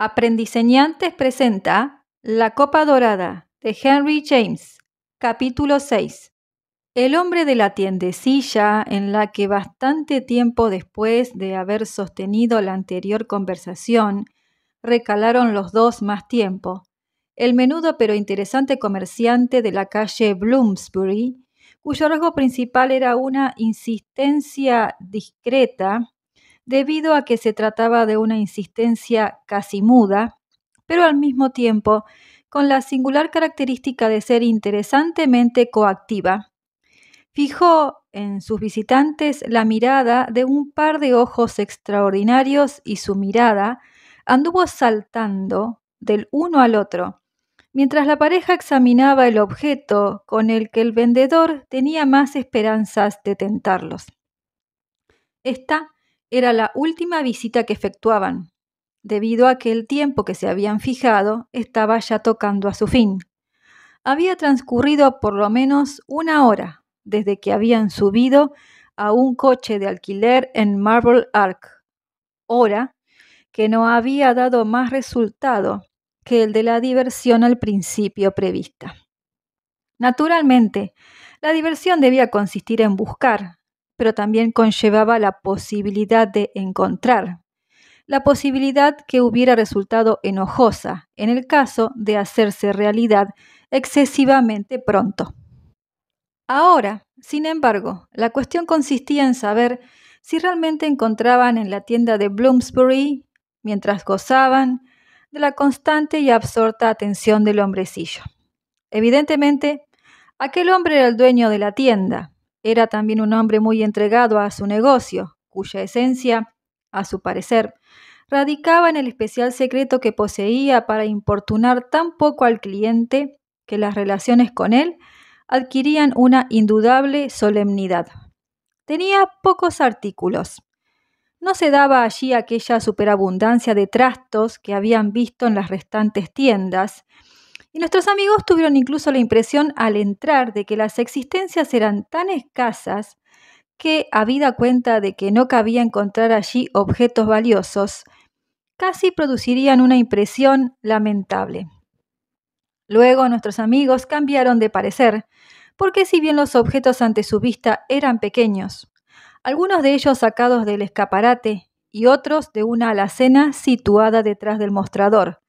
Aprendiseñantes presenta La Copa Dorada de Henry James, capítulo 6. El hombre de la tiendecilla, en la que bastante tiempo después de haber sostenido la anterior conversación, recalaron los dos más tiempo, el menudo pero interesante comerciante de la calle Bloomsbury, cuyo rasgo principal era una insistencia discreta debido a que se trataba de una insistencia casi muda, pero al mismo tiempo con la singular característica de ser interesantemente coactiva. Fijó en sus visitantes la mirada de un par de ojos extraordinarios y su mirada anduvo saltando del uno al otro, mientras la pareja examinaba el objeto con el que el vendedor tenía más esperanzas de tentarlos. Esta era la última visita que efectuaban, debido a que el tiempo que se habían fijado estaba ya tocando a su fin. Había transcurrido por lo menos una hora desde que habían subido a un coche de alquiler en Marble Ark, hora que no había dado más resultado que el de la diversión al principio prevista. Naturalmente, la diversión debía consistir en buscar, pero también conllevaba la posibilidad de encontrar, la posibilidad que hubiera resultado enojosa en el caso de hacerse realidad excesivamente pronto. Ahora, sin embargo, la cuestión consistía en saber si realmente encontraban en la tienda de Bloomsbury, mientras gozaban, de la constante y absorta atención del hombrecillo. Evidentemente, aquel hombre era el dueño de la tienda, era también un hombre muy entregado a su negocio, cuya esencia, a su parecer, radicaba en el especial secreto que poseía para importunar tan poco al cliente que las relaciones con él adquirían una indudable solemnidad. Tenía pocos artículos. No se daba allí aquella superabundancia de trastos que habían visto en las restantes tiendas, y nuestros amigos tuvieron incluso la impresión al entrar de que las existencias eran tan escasas que, habida cuenta de que no cabía encontrar allí objetos valiosos, casi producirían una impresión lamentable. Luego nuestros amigos cambiaron de parecer, porque si bien los objetos ante su vista eran pequeños, algunos de ellos sacados del escaparate y otros de una alacena situada detrás del mostrador,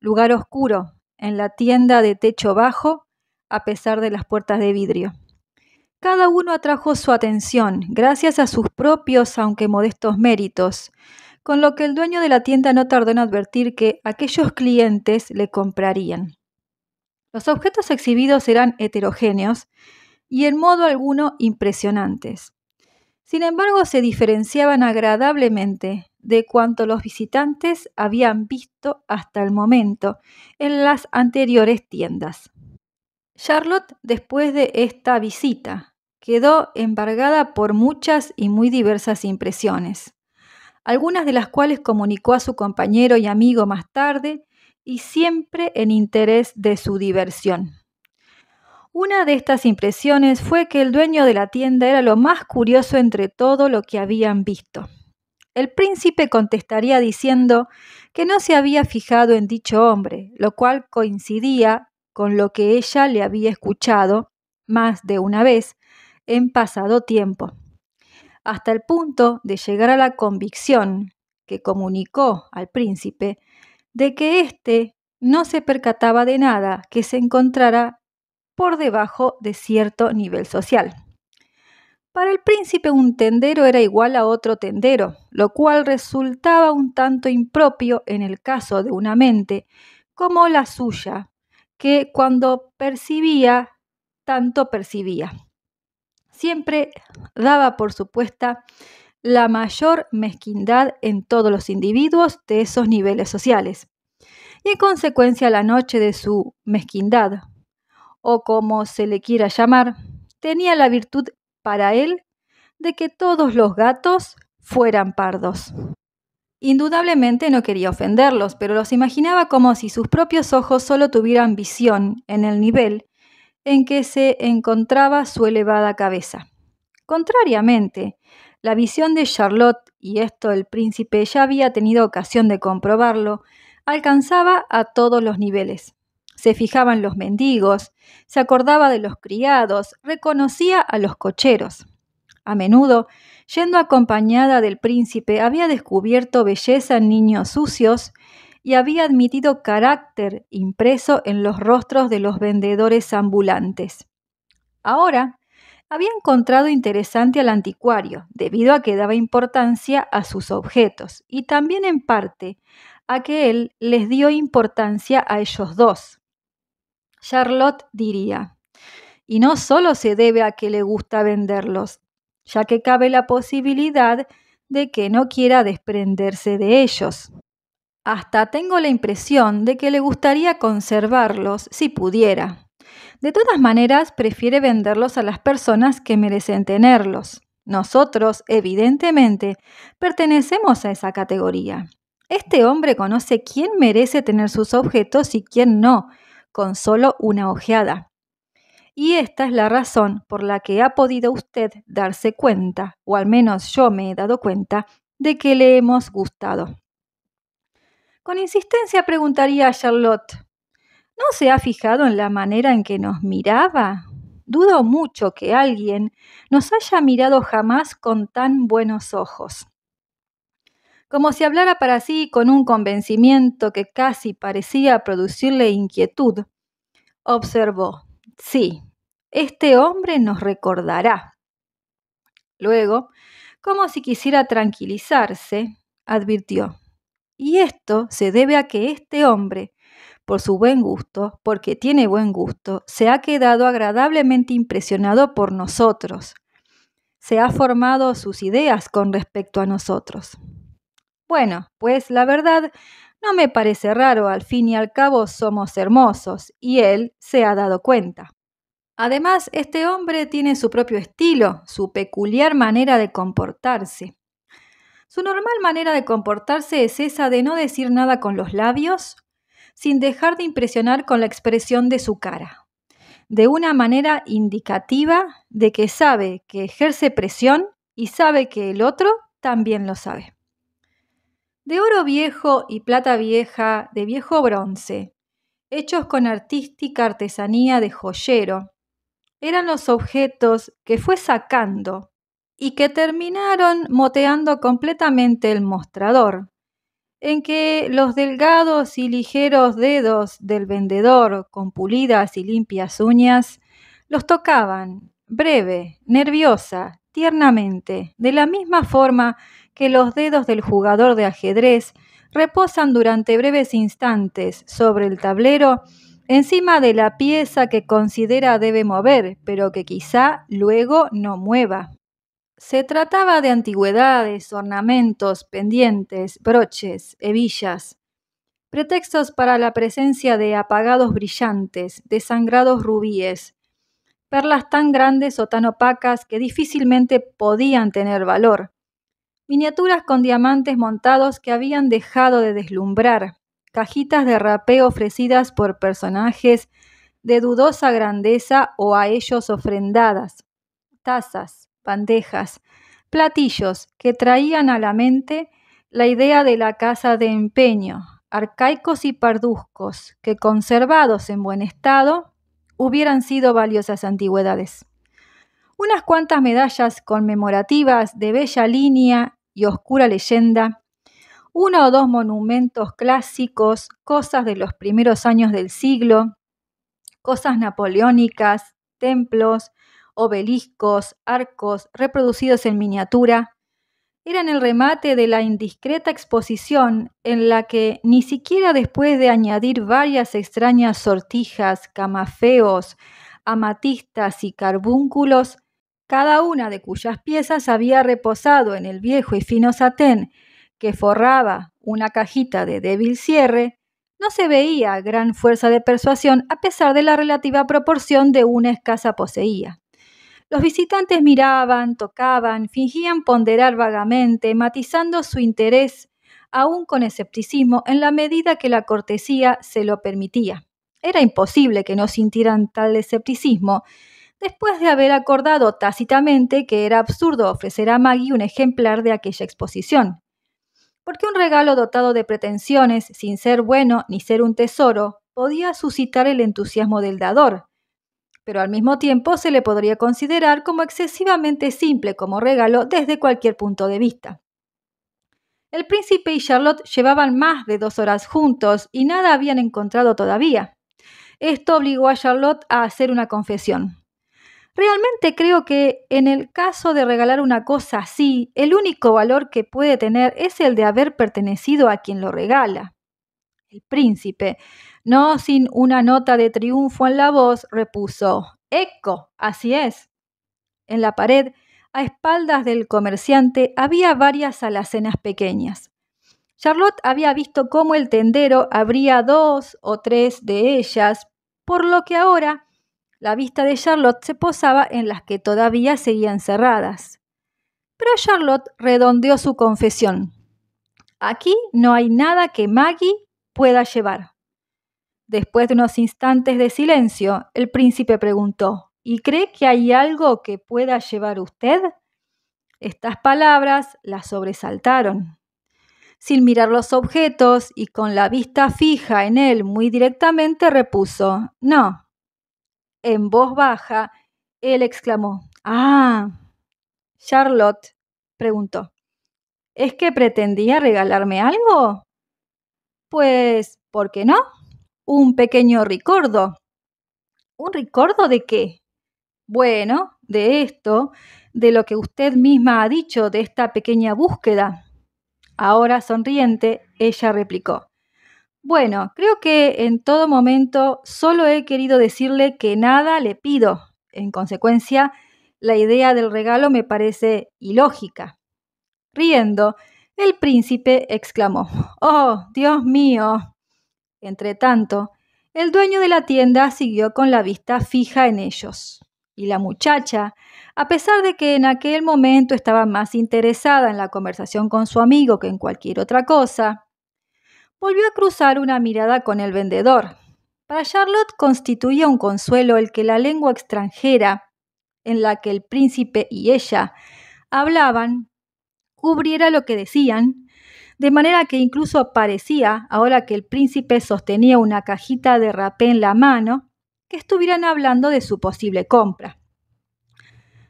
lugar oscuro, en la tienda de techo bajo, a pesar de las puertas de vidrio. Cada uno atrajo su atención, gracias a sus propios, aunque modestos méritos, con lo que el dueño de la tienda no tardó en advertir que aquellos clientes le comprarían. Los objetos exhibidos eran heterogéneos y en modo alguno impresionantes. Sin embargo, se diferenciaban agradablemente de cuanto los visitantes habían visto hasta el momento en las anteriores tiendas. Charlotte, después de esta visita, quedó embargada por muchas y muy diversas impresiones, algunas de las cuales comunicó a su compañero y amigo más tarde y siempre en interés de su diversión. Una de estas impresiones fue que el dueño de la tienda era lo más curioso entre todo lo que habían visto. El príncipe contestaría diciendo que no se había fijado en dicho hombre, lo cual coincidía con lo que ella le había escuchado más de una vez en pasado tiempo, hasta el punto de llegar a la convicción que comunicó al príncipe de que éste no se percataba de nada que se encontrara por debajo de cierto nivel social. Para el príncipe un tendero era igual a otro tendero, lo cual resultaba un tanto impropio en el caso de una mente como la suya, que cuando percibía, tanto percibía. Siempre daba por supuesta la mayor mezquindad en todos los individuos de esos niveles sociales, y en consecuencia la noche de su mezquindad, o como se le quiera llamar, tenía la virtud para él de que todos los gatos fueran pardos. Indudablemente no quería ofenderlos, pero los imaginaba como si sus propios ojos solo tuvieran visión en el nivel en que se encontraba su elevada cabeza. Contrariamente, la visión de Charlotte, y esto el príncipe ya había tenido ocasión de comprobarlo, alcanzaba a todos los niveles se fijaban los mendigos, se acordaba de los criados, reconocía a los cocheros. A menudo, yendo acompañada del príncipe, había descubierto belleza en niños sucios y había admitido carácter impreso en los rostros de los vendedores ambulantes. Ahora, había encontrado interesante al anticuario, debido a que daba importancia a sus objetos, y también en parte a que él les dio importancia a ellos dos. Charlotte diría. Y no solo se debe a que le gusta venderlos, ya que cabe la posibilidad de que no quiera desprenderse de ellos. Hasta tengo la impresión de que le gustaría conservarlos si pudiera. De todas maneras, prefiere venderlos a las personas que merecen tenerlos. Nosotros, evidentemente, pertenecemos a esa categoría. Este hombre conoce quién merece tener sus objetos y quién no, con solo una ojeada. Y esta es la razón por la que ha podido usted darse cuenta, o al menos yo me he dado cuenta, de que le hemos gustado. Con insistencia preguntaría a Charlotte, ¿no se ha fijado en la manera en que nos miraba? Dudo mucho que alguien nos haya mirado jamás con tan buenos ojos como si hablara para sí con un convencimiento que casi parecía producirle inquietud. Observó, sí, este hombre nos recordará. Luego, como si quisiera tranquilizarse, advirtió, y esto se debe a que este hombre, por su buen gusto, porque tiene buen gusto, se ha quedado agradablemente impresionado por nosotros. Se ha formado sus ideas con respecto a nosotros. Bueno, pues la verdad no me parece raro, al fin y al cabo somos hermosos, y él se ha dado cuenta. Además, este hombre tiene su propio estilo, su peculiar manera de comportarse. Su normal manera de comportarse es esa de no decir nada con los labios, sin dejar de impresionar con la expresión de su cara, de una manera indicativa de que sabe que ejerce presión y sabe que el otro también lo sabe de oro viejo y plata vieja de viejo bronce, hechos con artística artesanía de joyero. Eran los objetos que fue sacando y que terminaron moteando completamente el mostrador, en que los delgados y ligeros dedos del vendedor con pulidas y limpias uñas los tocaban, breve, nerviosa, tiernamente, de la misma forma que los dedos del jugador de ajedrez reposan durante breves instantes sobre el tablero encima de la pieza que considera debe mover, pero que quizá luego no mueva. Se trataba de antigüedades, ornamentos, pendientes, broches, hebillas, pretextos para la presencia de apagados brillantes, desangrados rubíes, perlas tan grandes o tan opacas que difícilmente podían tener valor, miniaturas con diamantes montados que habían dejado de deslumbrar, cajitas de rapé ofrecidas por personajes de dudosa grandeza o a ellos ofrendadas, tazas, bandejas, platillos que traían a la mente la idea de la casa de empeño, arcaicos y parduzcos, que conservados en buen estado, hubieran sido valiosas antigüedades. Unas cuantas medallas conmemorativas de bella línea oscura leyenda, uno o dos monumentos clásicos, cosas de los primeros años del siglo, cosas napoleónicas, templos, obeliscos, arcos reproducidos en miniatura, eran el remate de la indiscreta exposición en la que, ni siquiera después de añadir varias extrañas sortijas, camafeos, amatistas y carbúnculos, cada una de cuyas piezas había reposado en el viejo y fino satén que forraba una cajita de débil cierre, no se veía gran fuerza de persuasión a pesar de la relativa proporción de una escasa poseía. Los visitantes miraban, tocaban, fingían ponderar vagamente, matizando su interés, aún con escepticismo, en la medida que la cortesía se lo permitía. Era imposible que no sintieran tal escepticismo, después de haber acordado tácitamente que era absurdo ofrecer a Maggie un ejemplar de aquella exposición. Porque un regalo dotado de pretensiones, sin ser bueno ni ser un tesoro, podía suscitar el entusiasmo del dador, pero al mismo tiempo se le podría considerar como excesivamente simple como regalo desde cualquier punto de vista. El príncipe y Charlotte llevaban más de dos horas juntos y nada habían encontrado todavía. Esto obligó a Charlotte a hacer una confesión. Realmente creo que en el caso de regalar una cosa así, el único valor que puede tener es el de haber pertenecido a quien lo regala, el príncipe. No sin una nota de triunfo en la voz, repuso, Eco, así es. En la pared, a espaldas del comerciante, había varias alacenas pequeñas. Charlotte había visto cómo el tendero abría dos o tres de ellas, por lo que ahora la vista de Charlotte se posaba en las que todavía seguían cerradas. Pero Charlotte redondeó su confesión. Aquí no hay nada que Maggie pueda llevar. Después de unos instantes de silencio, el príncipe preguntó, ¿Y cree que hay algo que pueda llevar usted? Estas palabras la sobresaltaron. Sin mirar los objetos y con la vista fija en él muy directamente, repuso, No, en voz baja, él exclamó, Ah, Charlotte preguntó, ¿es que pretendía regalarme algo? Pues, ¿por qué no? Un pequeño recuerdo. ¿Un recuerdo de qué? Bueno, de esto, de lo que usted misma ha dicho, de esta pequeña búsqueda. Ahora sonriente, ella replicó, bueno, creo que en todo momento solo he querido decirle que nada le pido. En consecuencia, la idea del regalo me parece ilógica. Riendo, el príncipe exclamó, ¡Oh, Dios mío! Entretanto, el dueño de la tienda siguió con la vista fija en ellos. Y la muchacha, a pesar de que en aquel momento estaba más interesada en la conversación con su amigo que en cualquier otra cosa, volvió a cruzar una mirada con el vendedor. Para Charlotte constituía un consuelo el que la lengua extranjera en la que el príncipe y ella hablaban cubriera lo que decían, de manera que incluso parecía, ahora que el príncipe sostenía una cajita de rapé en la mano, que estuvieran hablando de su posible compra.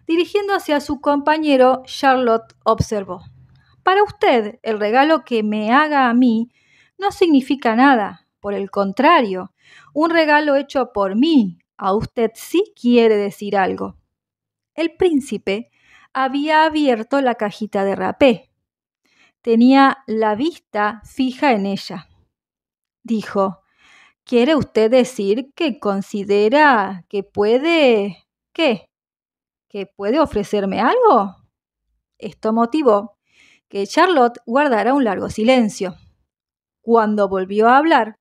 Dirigiéndose a su compañero, Charlotte observó, Para usted, el regalo que me haga a mí no significa nada. Por el contrario, un regalo hecho por mí a usted sí quiere decir algo. El príncipe había abierto la cajita de rapé. Tenía la vista fija en ella. Dijo, ¿quiere usted decir que considera que puede... ¿Qué? ¿Que puede ofrecerme algo? Esto motivó que Charlotte guardara un largo silencio. Cuando volvió a hablar,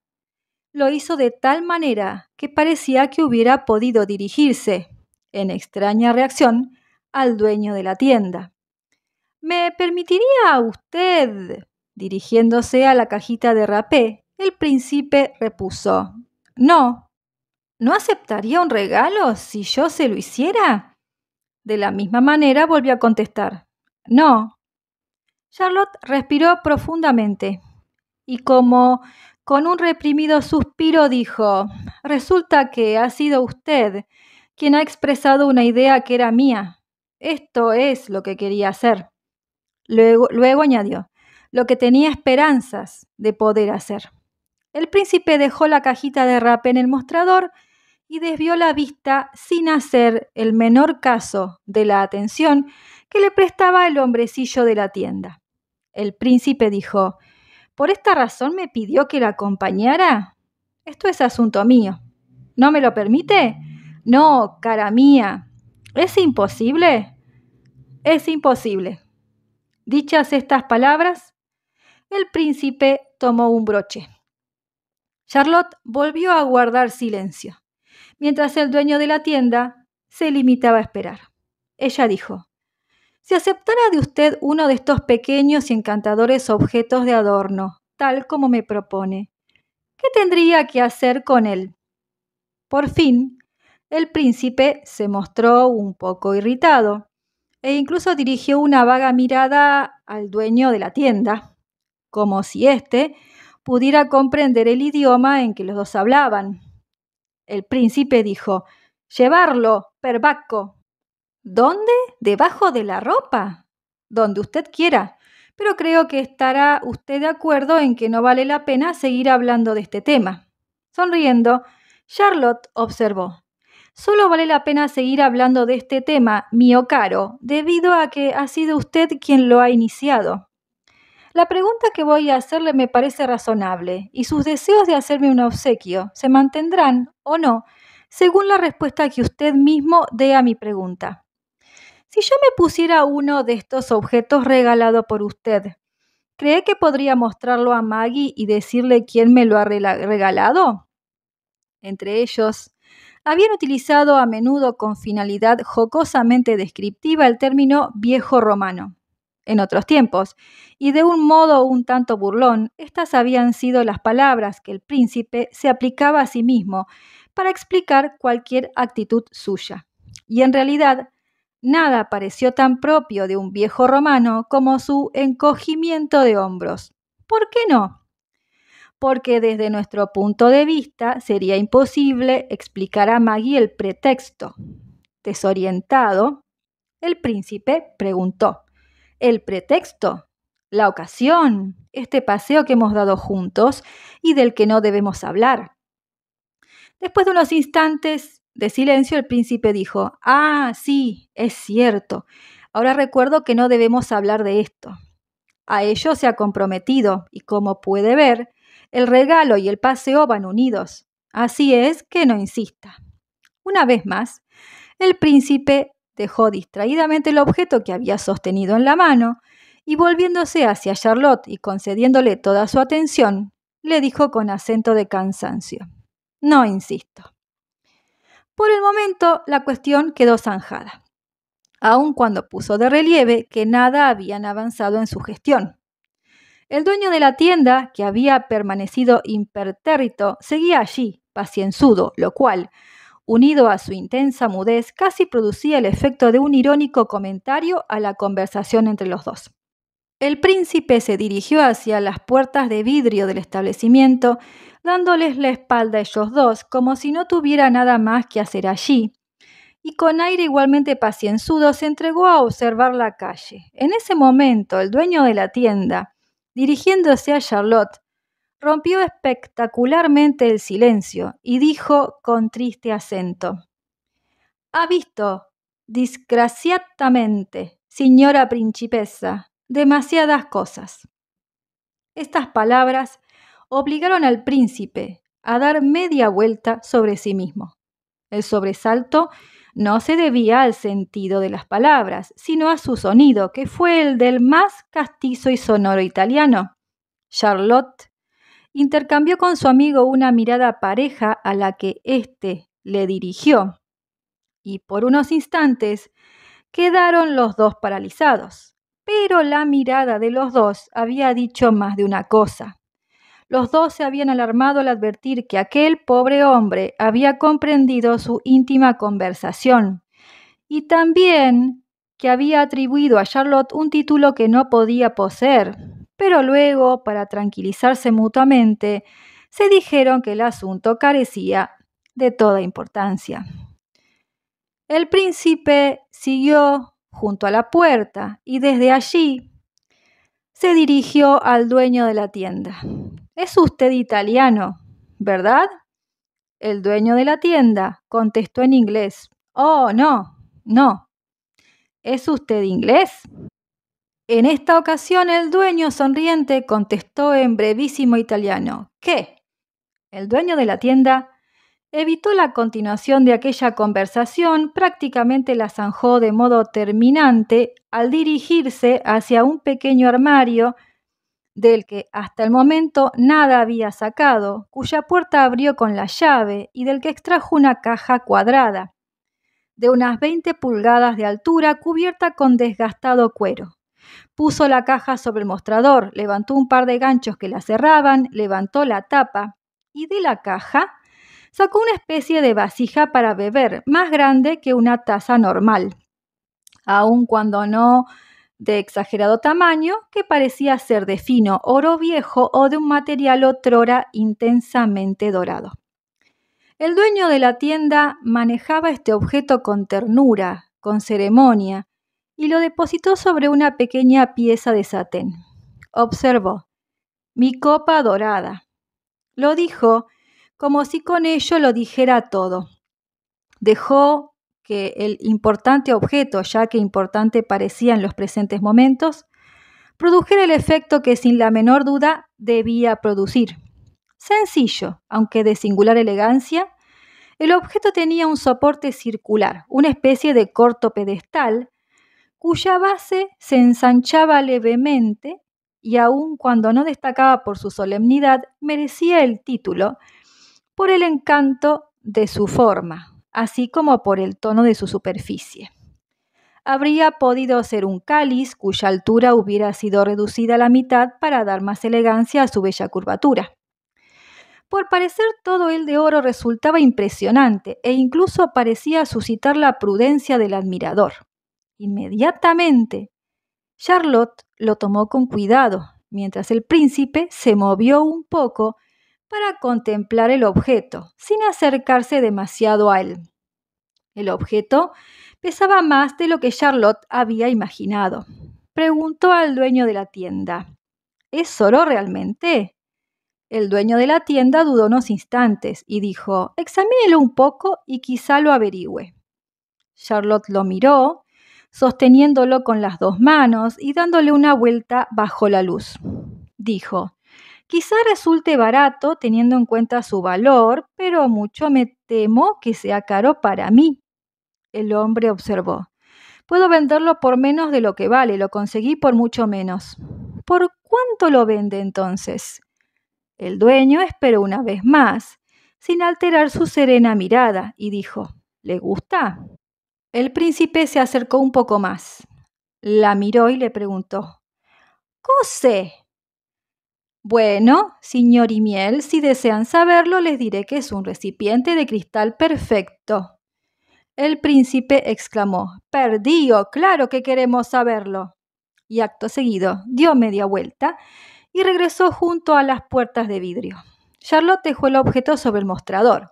lo hizo de tal manera que parecía que hubiera podido dirigirse, en extraña reacción, al dueño de la tienda. ¿Me permitiría usted? Dirigiéndose a la cajita de rapé, el príncipe repuso. No. ¿No aceptaría un regalo si yo se lo hiciera? De la misma manera volvió a contestar. No. Charlotte respiró profundamente y como con un reprimido suspiro dijo, resulta que ha sido usted quien ha expresado una idea que era mía. Esto es lo que quería hacer. Luego, añadió, lo que tenía esperanzas de poder hacer. El príncipe dejó la cajita de rap en el mostrador y desvió la vista sin hacer el menor caso de la atención que le prestaba el hombrecillo de la tienda. El príncipe dijo, por esta razón me pidió que la acompañara. Esto es asunto mío. ¿No me lo permite? No, cara mía. ¿Es imposible? Es imposible. Dichas estas palabras, el príncipe tomó un broche. Charlotte volvió a guardar silencio, mientras el dueño de la tienda se limitaba a esperar. Ella dijo, si aceptara de usted uno de estos pequeños y encantadores objetos de adorno, tal como me propone, ¿qué tendría que hacer con él? Por fin, el príncipe se mostró un poco irritado e incluso dirigió una vaga mirada al dueño de la tienda, como si éste pudiera comprender el idioma en que los dos hablaban. El príncipe dijo, Llevarlo, perbaco. ¿Dónde? Debajo de la ropa. Donde usted quiera. Pero creo que estará usted de acuerdo en que no vale la pena seguir hablando de este tema. Sonriendo, Charlotte observó. Solo vale la pena seguir hablando de este tema, mío caro, debido a que ha sido usted quien lo ha iniciado. La pregunta que voy a hacerle me parece razonable, y sus deseos de hacerme un obsequio se mantendrán o no, según la respuesta que usted mismo dé a mi pregunta. Si yo me pusiera uno de estos objetos regalado por usted, ¿cree que podría mostrarlo a Maggie y decirle quién me lo ha regalado? Entre ellos, habían utilizado a menudo con finalidad jocosamente descriptiva el término viejo romano. En otros tiempos, y de un modo un tanto burlón, estas habían sido las palabras que el príncipe se aplicaba a sí mismo para explicar cualquier actitud suya. Y en realidad, Nada pareció tan propio de un viejo romano como su encogimiento de hombros. ¿Por qué no? Porque desde nuestro punto de vista sería imposible explicar a Maggie el pretexto. Desorientado, el príncipe preguntó. ¿El pretexto? ¿La ocasión? ¿Este paseo que hemos dado juntos y del que no debemos hablar? Después de unos instantes de silencio, el príncipe dijo, Ah, sí, es cierto. Ahora recuerdo que no debemos hablar de esto. A ello se ha comprometido, y como puede ver, el regalo y el paseo van unidos. Así es que no insista. Una vez más, el príncipe dejó distraídamente el objeto que había sostenido en la mano y volviéndose hacia Charlotte y concediéndole toda su atención, le dijo con acento de cansancio, No insisto. Por el momento, la cuestión quedó zanjada, aun cuando puso de relieve que nada habían avanzado en su gestión. El dueño de la tienda, que había permanecido impertérrito, seguía allí, pacienzudo, lo cual, unido a su intensa mudez, casi producía el efecto de un irónico comentario a la conversación entre los dos. El príncipe se dirigió hacia las puertas de vidrio del establecimiento, dándoles la espalda a ellos dos, como si no tuviera nada más que hacer allí, y con aire igualmente pacienzudo se entregó a observar la calle. En ese momento, el dueño de la tienda, dirigiéndose a Charlotte, rompió espectacularmente el silencio y dijo con triste acento, Ha visto, desgraciadamente, señora principesa, demasiadas cosas. Estas palabras obligaron al príncipe a dar media vuelta sobre sí mismo. El sobresalto no se debía al sentido de las palabras, sino a su sonido, que fue el del más castizo y sonoro italiano. Charlotte intercambió con su amigo una mirada pareja a la que éste le dirigió, y por unos instantes quedaron los dos paralizados pero la mirada de los dos había dicho más de una cosa. Los dos se habían alarmado al advertir que aquel pobre hombre había comprendido su íntima conversación y también que había atribuido a Charlotte un título que no podía poseer, pero luego, para tranquilizarse mutuamente, se dijeron que el asunto carecía de toda importancia. El príncipe siguió junto a la puerta y desde allí se dirigió al dueño de la tienda. Es usted italiano, ¿verdad? El dueño de la tienda contestó en inglés. Oh, no, no. ¿Es usted inglés? En esta ocasión el dueño sonriente contestó en brevísimo italiano. ¿Qué? El dueño de la tienda evitó la continuación de aquella conversación, prácticamente la zanjó de modo terminante al dirigirse hacia un pequeño armario del que hasta el momento nada había sacado, cuya puerta abrió con la llave y del que extrajo una caja cuadrada, de unas 20 pulgadas de altura, cubierta con desgastado cuero. Puso la caja sobre el mostrador, levantó un par de ganchos que la cerraban, levantó la tapa y de la caja sacó una especie de vasija para beber, más grande que una taza normal, aun cuando no de exagerado tamaño, que parecía ser de fino oro viejo o de un material otrora intensamente dorado. El dueño de la tienda manejaba este objeto con ternura, con ceremonia, y lo depositó sobre una pequeña pieza de satén. Observó, mi copa dorada. Lo dijo como si con ello lo dijera todo. Dejó que el importante objeto, ya que importante parecía en los presentes momentos, produjera el efecto que sin la menor duda debía producir. Sencillo, aunque de singular elegancia, el objeto tenía un soporte circular, una especie de corto pedestal, cuya base se ensanchaba levemente y aun cuando no destacaba por su solemnidad, merecía el título por el encanto de su forma, así como por el tono de su superficie. Habría podido ser un cáliz cuya altura hubiera sido reducida a la mitad para dar más elegancia a su bella curvatura. Por parecer todo el de oro resultaba impresionante e incluso parecía suscitar la prudencia del admirador. Inmediatamente, Charlotte lo tomó con cuidado, mientras el príncipe se movió un poco para contemplar el objeto, sin acercarse demasiado a él. El objeto pesaba más de lo que Charlotte había imaginado. Preguntó al dueño de la tienda, ¿Es oro realmente? El dueño de la tienda dudó unos instantes y dijo, examínelo un poco y quizá lo averigüe. Charlotte lo miró, sosteniéndolo con las dos manos y dándole una vuelta bajo la luz. Dijo, Quizá resulte barato teniendo en cuenta su valor, pero mucho me temo que sea caro para mí. El hombre observó. Puedo venderlo por menos de lo que vale, lo conseguí por mucho menos. ¿Por cuánto lo vende entonces? El dueño esperó una vez más, sin alterar su serena mirada, y dijo, ¿le gusta? El príncipe se acercó un poco más. La miró y le preguntó, ¿Cose? Bueno, señor y miel, si desean saberlo, les diré que es un recipiente de cristal perfecto. El príncipe exclamó, Perdido, claro que queremos saberlo. Y acto seguido dio media vuelta y regresó junto a las puertas de vidrio. Charlotte dejó el objeto sobre el mostrador.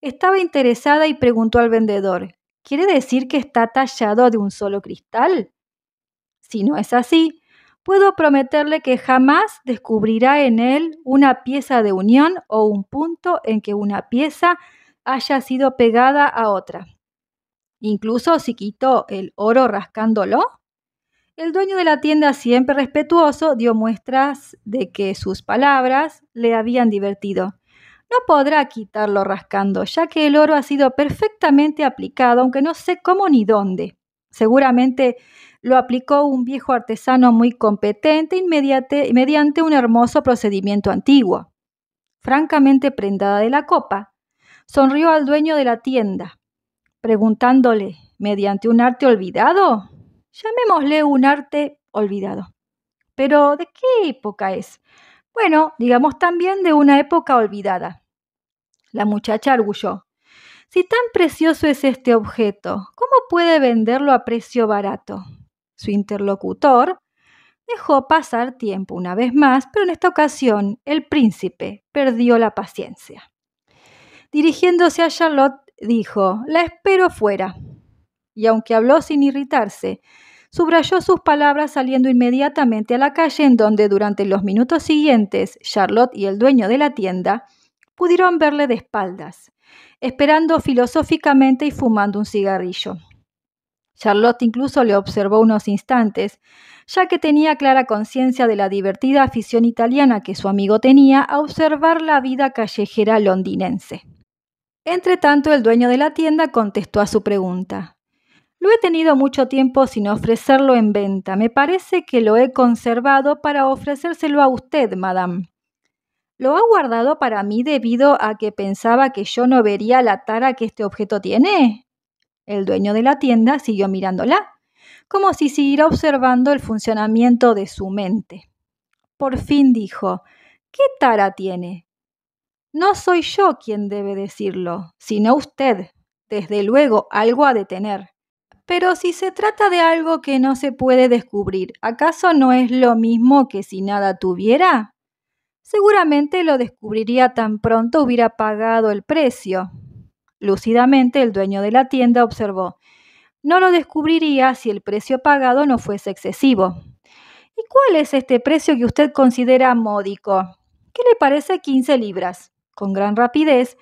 Estaba interesada y preguntó al vendedor, ¿quiere decir que está tallado de un solo cristal? Si no es así, puedo prometerle que jamás descubrirá en él una pieza de unión o un punto en que una pieza haya sido pegada a otra. Incluso si quitó el oro rascándolo, el dueño de la tienda, siempre respetuoso, dio muestras de que sus palabras le habían divertido. No podrá quitarlo rascando, ya que el oro ha sido perfectamente aplicado, aunque no sé cómo ni dónde. Seguramente lo aplicó un viejo artesano muy competente mediante un hermoso procedimiento antiguo. Francamente prendada de la copa, sonrió al dueño de la tienda, preguntándole, mediante un arte olvidado, llamémosle un arte olvidado. Pero, ¿de qué época es? Bueno, digamos también de una época olvidada. La muchacha arguyó. Si tan precioso es este objeto, ¿cómo puede venderlo a precio barato? su interlocutor, dejó pasar tiempo una vez más, pero en esta ocasión el príncipe perdió la paciencia. Dirigiéndose a Charlotte, dijo, La espero fuera. Y aunque habló sin irritarse, subrayó sus palabras saliendo inmediatamente a la calle en donde durante los minutos siguientes Charlotte y el dueño de la tienda pudieron verle de espaldas, esperando filosóficamente y fumando un cigarrillo. Charlotte incluso le observó unos instantes, ya que tenía clara conciencia de la divertida afición italiana que su amigo tenía a observar la vida callejera londinense. Entretanto, el dueño de la tienda contestó a su pregunta. Lo he tenido mucho tiempo sin ofrecerlo en venta. Me parece que lo he conservado para ofrecérselo a usted, madame. Lo ha guardado para mí debido a que pensaba que yo no vería la tara que este objeto tiene. El dueño de la tienda siguió mirándola, como si siguiera observando el funcionamiento de su mente. Por fin dijo, ¿Qué tara tiene? No soy yo quien debe decirlo, sino usted. Desde luego, algo ha de tener». Pero si se trata de algo que no se puede descubrir, ¿acaso no es lo mismo que si nada tuviera? Seguramente lo descubriría tan pronto hubiera pagado el precio. Lúcidamente, el dueño de la tienda observó, no lo descubriría si el precio pagado no fuese excesivo. ¿Y cuál es este precio que usted considera módico? ¿Qué le parece 15 libras? Con gran rapidez,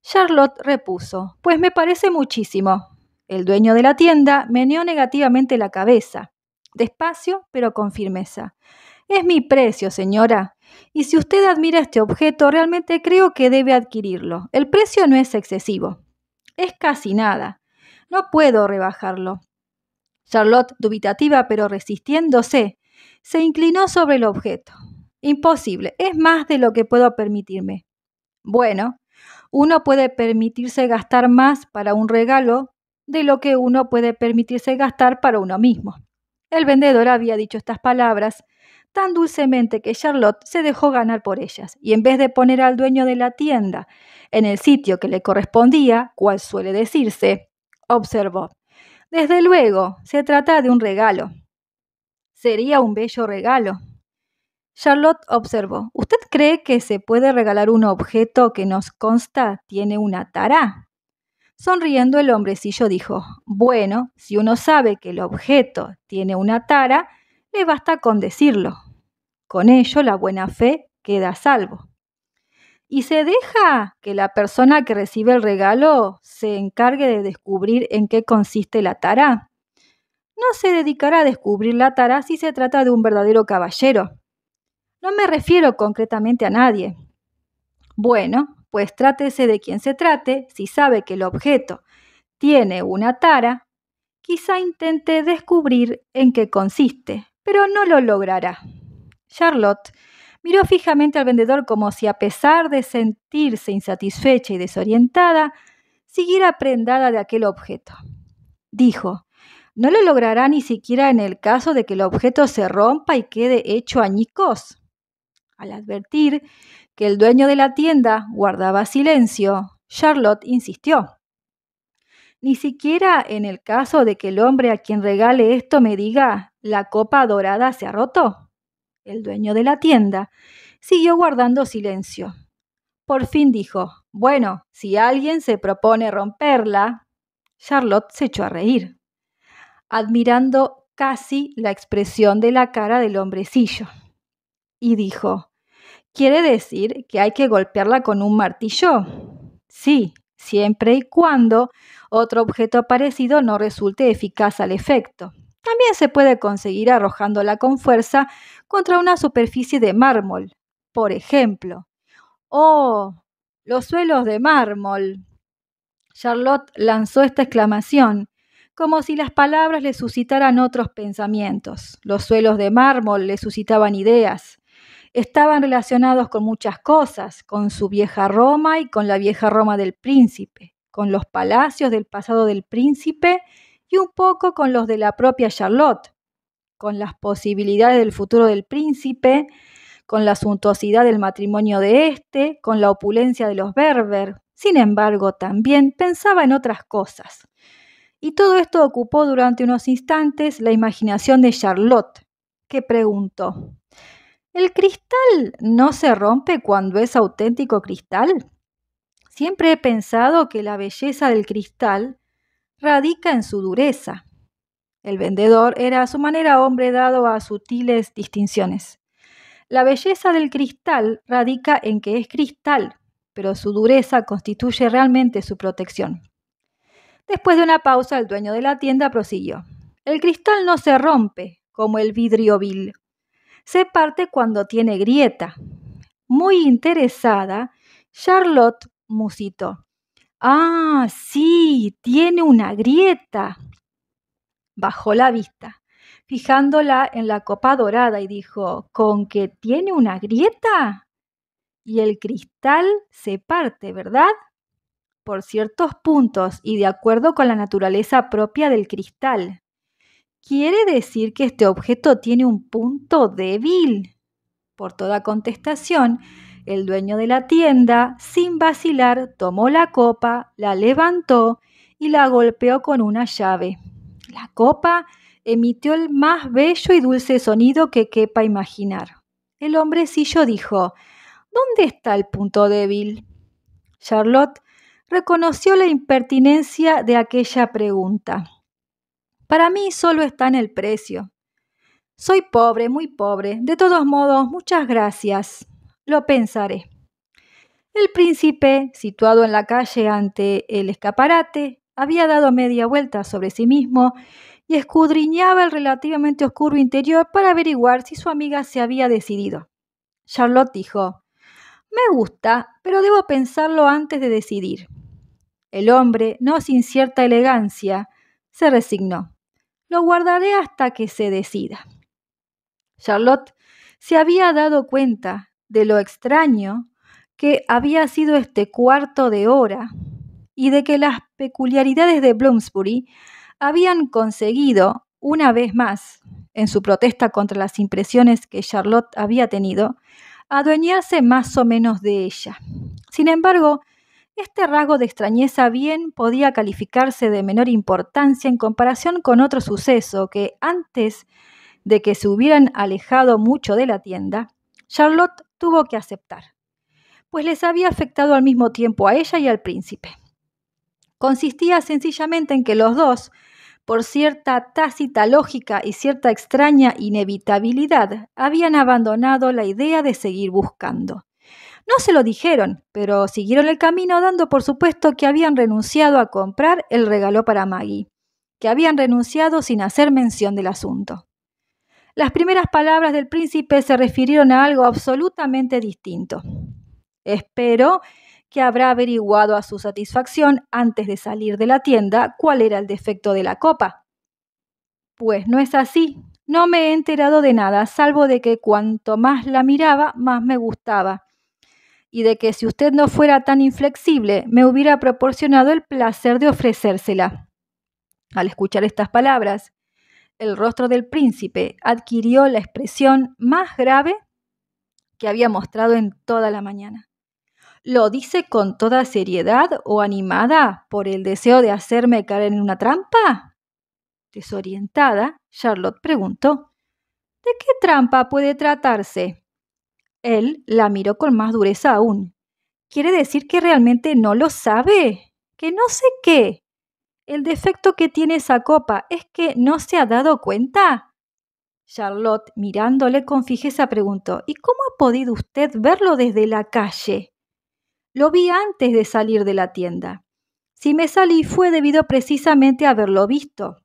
Charlotte repuso, pues me parece muchísimo. El dueño de la tienda meneó negativamente la cabeza, despacio pero con firmeza. Es mi precio, señora. Y si usted admira este objeto, realmente creo que debe adquirirlo. El precio no es excesivo. Es casi nada. No puedo rebajarlo. Charlotte, dubitativa pero resistiéndose, se inclinó sobre el objeto. Imposible, es más de lo que puedo permitirme. Bueno, uno puede permitirse gastar más para un regalo de lo que uno puede permitirse gastar para uno mismo. El vendedor había dicho estas palabras tan dulcemente que Charlotte se dejó ganar por ellas, y en vez de poner al dueño de la tienda en el sitio que le correspondía, cual suele decirse, observó, desde luego, se trata de un regalo. Sería un bello regalo. Charlotte observó, ¿usted cree que se puede regalar un objeto que nos consta tiene una tara? Sonriendo el hombrecillo dijo, bueno, si uno sabe que el objeto tiene una tara, le basta con decirlo. Con ello, la buena fe queda salvo. Y se deja que la persona que recibe el regalo se encargue de descubrir en qué consiste la tara. No se dedicará a descubrir la tara si se trata de un verdadero caballero. No me refiero concretamente a nadie. Bueno, pues trátese de quien se trate, si sabe que el objeto tiene una tara, quizá intente descubrir en qué consiste, pero no lo logrará. Charlotte miró fijamente al vendedor como si a pesar de sentirse insatisfecha y desorientada, siguiera prendada de aquel objeto. Dijo, no lo logrará ni siquiera en el caso de que el objeto se rompa y quede hecho añicos. Al advertir que el dueño de la tienda guardaba silencio, Charlotte insistió. Ni siquiera en el caso de que el hombre a quien regale esto me diga, la copa dorada se ha roto el dueño de la tienda, siguió guardando silencio. Por fin dijo, bueno, si alguien se propone romperla, Charlotte se echó a reír, admirando casi la expresión de la cara del hombrecillo. Y dijo, ¿quiere decir que hay que golpearla con un martillo? Sí, siempre y cuando otro objeto parecido no resulte eficaz al efecto. También se puede conseguir arrojándola con fuerza contra una superficie de mármol, por ejemplo. ¡Oh! Los suelos de mármol. Charlotte lanzó esta exclamación, como si las palabras le suscitaran otros pensamientos. Los suelos de mármol le suscitaban ideas. Estaban relacionados con muchas cosas, con su vieja Roma y con la vieja Roma del príncipe, con los palacios del pasado del príncipe y un poco con los de la propia Charlotte, con las posibilidades del futuro del príncipe, con la suntuosidad del matrimonio de éste, con la opulencia de los Berber. Sin embargo, también pensaba en otras cosas. Y todo esto ocupó durante unos instantes la imaginación de Charlotte, que preguntó, ¿El cristal no se rompe cuando es auténtico cristal? Siempre he pensado que la belleza del cristal radica en su dureza. El vendedor era a su manera hombre dado a sutiles distinciones. La belleza del cristal radica en que es cristal, pero su dureza constituye realmente su protección. Después de una pausa, el dueño de la tienda prosiguió. El cristal no se rompe como el vidrio vil. Se parte cuando tiene grieta. Muy interesada, Charlotte musitó. Ah, sí, tiene una grieta. Bajó la vista, fijándola en la copa dorada y dijo, ¿con que tiene una grieta? Y el cristal se parte, ¿verdad? Por ciertos puntos y de acuerdo con la naturaleza propia del cristal. Quiere decir que este objeto tiene un punto débil. Por toda contestación, el dueño de la tienda, sin vacilar, tomó la copa, la levantó y la golpeó con una llave. La copa emitió el más bello y dulce sonido que quepa imaginar. El hombrecillo dijo, ¿Dónde está el punto débil? Charlotte reconoció la impertinencia de aquella pregunta. Para mí solo está en el precio. Soy pobre, muy pobre. De todos modos, muchas gracias. Lo pensaré. El príncipe, situado en la calle ante el escaparate, había dado media vuelta sobre sí mismo y escudriñaba el relativamente oscuro interior para averiguar si su amiga se había decidido. Charlotte dijo, Me gusta, pero debo pensarlo antes de decidir. El hombre, no sin cierta elegancia, se resignó. Lo guardaré hasta que se decida. Charlotte se había dado cuenta de lo extraño que había sido este cuarto de hora y de que las peculiaridades de Bloomsbury habían conseguido, una vez más, en su protesta contra las impresiones que Charlotte había tenido, adueñarse más o menos de ella. Sin embargo, este rasgo de extrañeza bien podía calificarse de menor importancia en comparación con otro suceso que antes de que se hubieran alejado mucho de la tienda, Charlotte tuvo que aceptar, pues les había afectado al mismo tiempo a ella y al príncipe. Consistía sencillamente en que los dos, por cierta tácita lógica y cierta extraña inevitabilidad, habían abandonado la idea de seguir buscando. No se lo dijeron, pero siguieron el camino dando por supuesto que habían renunciado a comprar el regalo para Maggie, que habían renunciado sin hacer mención del asunto las primeras palabras del príncipe se refirieron a algo absolutamente distinto. Espero que habrá averiguado a su satisfacción antes de salir de la tienda cuál era el defecto de la copa. Pues no es así. No me he enterado de nada, salvo de que cuanto más la miraba, más me gustaba y de que si usted no fuera tan inflexible, me hubiera proporcionado el placer de ofrecérsela. Al escuchar estas palabras, el rostro del príncipe adquirió la expresión más grave que había mostrado en toda la mañana. Lo dice con toda seriedad o animada por el deseo de hacerme caer en una trampa. Desorientada, Charlotte preguntó, ¿De qué trampa puede tratarse? Él la miró con más dureza aún. ¿Quiere decir que realmente no lo sabe? ¿Que no sé qué? El defecto que tiene esa copa es que no se ha dado cuenta. Charlotte, mirándole con fijeza, preguntó, ¿Y cómo ha podido usted verlo desde la calle? Lo vi antes de salir de la tienda. Si me salí fue debido precisamente a haberlo visto.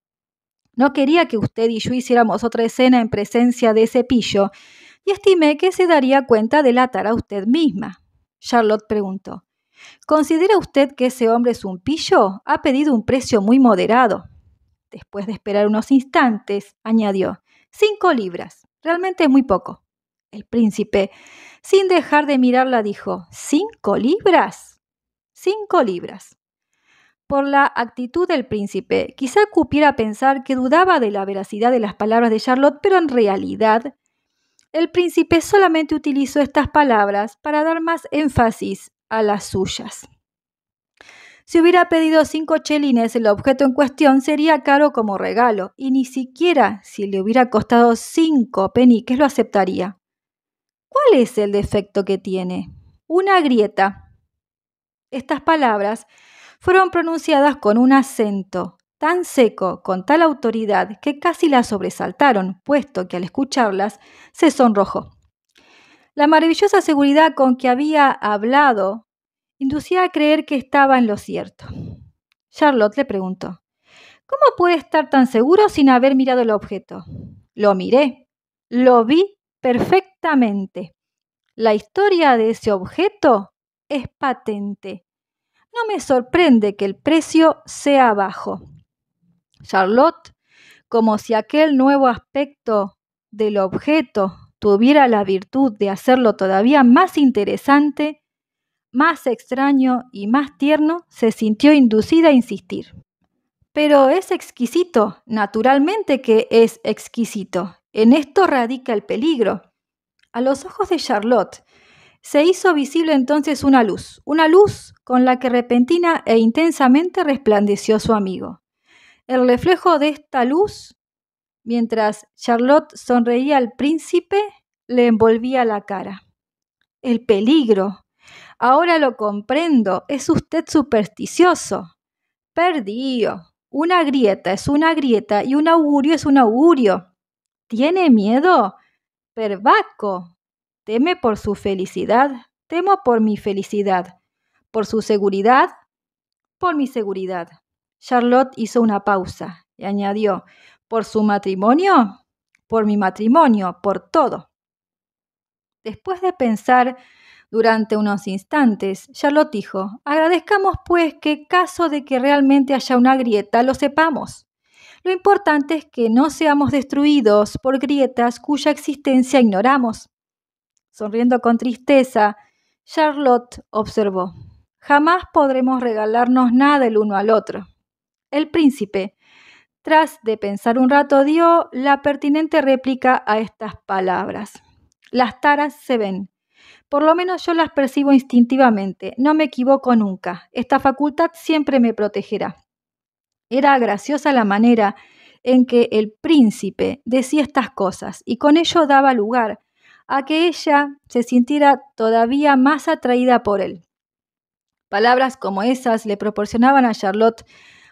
No quería que usted y yo hiciéramos otra escena en presencia de ese pillo y estimé que se daría cuenta de la tara usted misma. Charlotte preguntó, ¿Considera usted que ese hombre es un pillo? Ha pedido un precio muy moderado. Después de esperar unos instantes, añadió, cinco libras. Realmente es muy poco. El príncipe, sin dejar de mirarla, dijo, ¿cinco libras? Cinco libras. Por la actitud del príncipe, quizá cupiera pensar que dudaba de la veracidad de las palabras de Charlotte, pero en realidad el príncipe solamente utilizó estas palabras para dar más énfasis a las suyas. Si hubiera pedido cinco chelines, el objeto en cuestión sería caro como regalo, y ni siquiera si le hubiera costado cinco peniques lo aceptaría. ¿Cuál es el defecto que tiene? Una grieta. Estas palabras fueron pronunciadas con un acento tan seco, con tal autoridad, que casi la sobresaltaron, puesto que al escucharlas se sonrojó. La maravillosa seguridad con que había hablado inducía a creer que estaba en lo cierto. Charlotte le preguntó, ¿Cómo puede estar tan seguro sin haber mirado el objeto? Lo miré, lo vi perfectamente. La historia de ese objeto es patente. No me sorprende que el precio sea bajo. Charlotte, como si aquel nuevo aspecto del objeto tuviera la virtud de hacerlo todavía más interesante, más extraño y más tierno, se sintió inducida a insistir. Pero es exquisito, naturalmente que es exquisito. En esto radica el peligro. A los ojos de Charlotte se hizo visible entonces una luz, una luz con la que repentina e intensamente resplandeció su amigo. El reflejo de esta luz Mientras Charlotte sonreía al príncipe, le envolvía la cara. El peligro. Ahora lo comprendo. Es usted supersticioso. Perdido. Una grieta es una grieta y un augurio es un augurio. ¿Tiene miedo? Pervaco. Teme por su felicidad. Temo por mi felicidad. Por su seguridad. Por mi seguridad. Charlotte hizo una pausa y añadió, por su matrimonio, por mi matrimonio, por todo. Después de pensar durante unos instantes, Charlotte dijo, agradezcamos pues que caso de que realmente haya una grieta, lo sepamos. Lo importante es que no seamos destruidos por grietas cuya existencia ignoramos. Sonriendo con tristeza, Charlotte observó, jamás podremos regalarnos nada el uno al otro. El príncipe tras de pensar un rato, dio la pertinente réplica a estas palabras. Las taras se ven. Por lo menos yo las percibo instintivamente. No me equivoco nunca. Esta facultad siempre me protegerá. Era graciosa la manera en que el príncipe decía estas cosas y con ello daba lugar a que ella se sintiera todavía más atraída por él. Palabras como esas le proporcionaban a Charlotte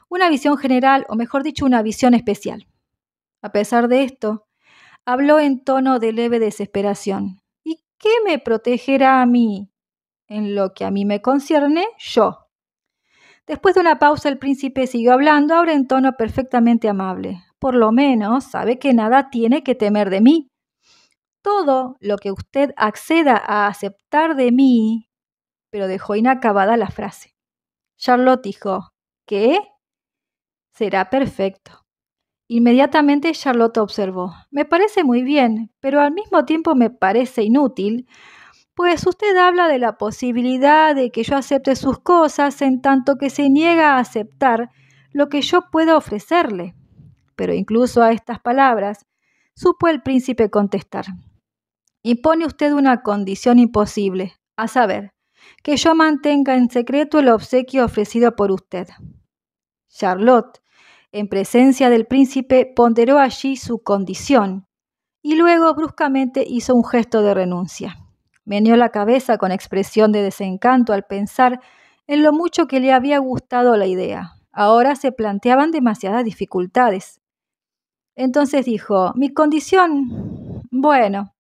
una visión general, o mejor dicho, una visión especial. A pesar de esto, habló en tono de leve desesperación. ¿Y qué me protegerá a mí? En lo que a mí me concierne, yo. Después de una pausa, el príncipe siguió hablando, ahora en tono perfectamente amable. Por lo menos sabe que nada tiene que temer de mí. Todo lo que usted acceda a aceptar de mí, pero dejó inacabada la frase. Charlotte dijo, ¿qué? Será perfecto. Inmediatamente Charlotte observó. Me parece muy bien, pero al mismo tiempo me parece inútil, pues usted habla de la posibilidad de que yo acepte sus cosas en tanto que se niega a aceptar lo que yo pueda ofrecerle. Pero incluso a estas palabras supo el príncipe contestar. Impone usted una condición imposible, a saber, que yo mantenga en secreto el obsequio ofrecido por usted. Charlotte, en presencia del príncipe, ponderó allí su condición y luego bruscamente hizo un gesto de renuncia. Meneó la cabeza con expresión de desencanto al pensar en lo mucho que le había gustado la idea. Ahora se planteaban demasiadas dificultades. Entonces dijo, mi condición, bueno,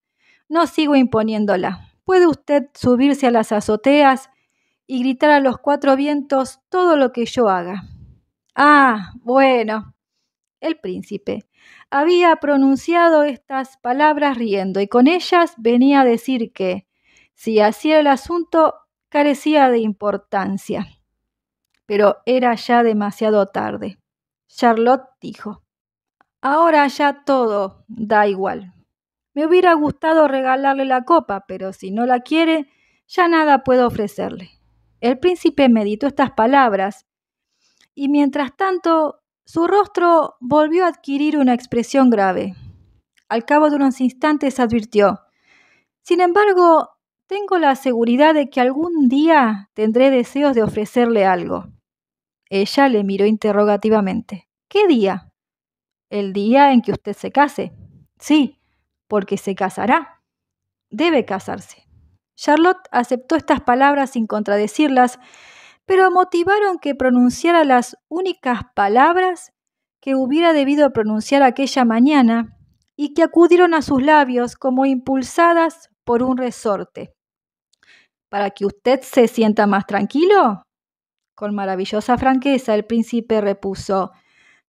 no sigo imponiéndola. Puede usted subirse a las azoteas y gritar a los cuatro vientos todo lo que yo haga. Ah, bueno. El príncipe había pronunciado estas palabras riendo y con ellas venía a decir que, si hacía el asunto, carecía de importancia. Pero era ya demasiado tarde. Charlotte dijo, Ahora ya todo da igual. Me hubiera gustado regalarle la copa, pero si no la quiere, ya nada puedo ofrecerle. El príncipe meditó estas palabras y mientras tanto su rostro volvió a adquirir una expresión grave. Al cabo de unos instantes advirtió, Sin embargo, tengo la seguridad de que algún día tendré deseos de ofrecerle algo. Ella le miró interrogativamente. ¿Qué día? El día en que usted se case. Sí, porque se casará. Debe casarse. Charlotte aceptó estas palabras sin contradecirlas pero motivaron que pronunciara las únicas palabras que hubiera debido pronunciar aquella mañana y que acudieron a sus labios como impulsadas por un resorte. Para que usted se sienta más tranquilo, con maravillosa franqueza el príncipe repuso,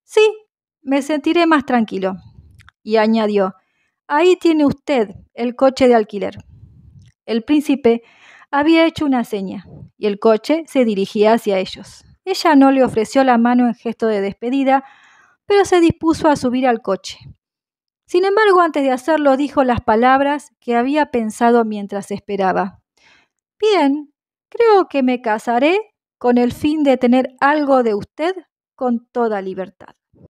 Sí, me sentiré más tranquilo. Y añadió, Ahí tiene usted el coche de alquiler. El príncipe había hecho una seña y el coche se dirigía hacia ellos. Ella no le ofreció la mano en gesto de despedida, pero se dispuso a subir al coche. Sin embargo, antes de hacerlo dijo las palabras que había pensado mientras esperaba. Bien, creo que me casaré con el fin de tener algo de usted con toda libertad.